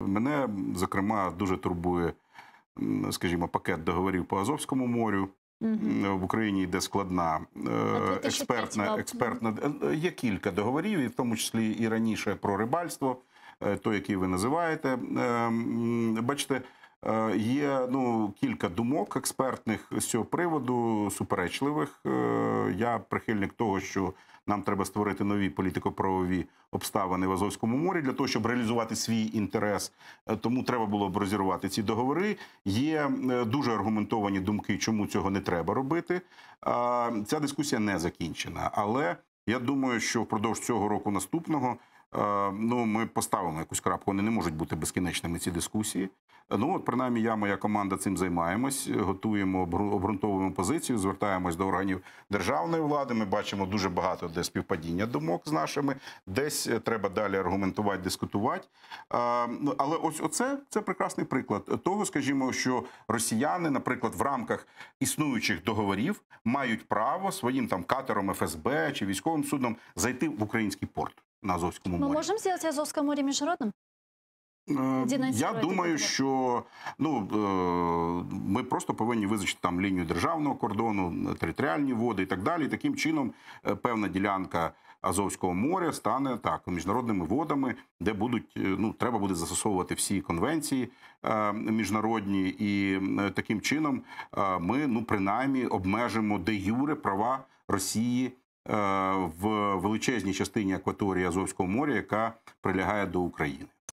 Мене зокрема дуже турбує, скажімо, пакет договорів по Азовському морю. Угу. В Україні йде складна е, експертна експертна. Е, є кілька договорів, і в тому числі і раніше про рибальство, той, який ви називаєте. Бачите, Е, є ну кілька думок експертних з цього приводу суперечливих. Е, я прихильник того, що нам треба створити нові політико-правові обставини в Азовському морі для того, щоб реалізувати свій інтерес. Е, тому треба було б розірвати ці договори. Є дуже аргументовані думки, чому цього не треба робити. Ця дискусія не закінчена, але я думаю, що впродовж цього року наступного. Ну, ми поставимо якусь крапку. Вони не можуть бути безкінечними ці дискусії. Ну от принаймні, я моя команда цим займаємось, готуємо обґрунтовуємо позицію, звертаємось до органів державної влади. Ми бачимо дуже багато де співпадіння думок з нашими. Десь е, треба далі аргументувати, дискутувати. Ну, але ось оце це прекрасний приклад того, скажімо, що росіяни, наприклад, в рамках існуючих договорів мають право своїм там катером ФСБ чи військовим судом зайти в український порт на Азовському морі. Ми можемо зробити Азовське морі міжнародним. Е, я думаю, що ну е, ми просто повинні визначити там лінію державного кордону, територіальні води і так далі. І Таким чином, е, певна ділянка Азовського моря стане так міжнародними водами, де будуть ну треба буде застосовувати всі конвенції міжнародні, і таким чином ми ну принаймні обмежимо де юре права Росії. В величезній частині акваторії Азовського моря, яка прилягає до України.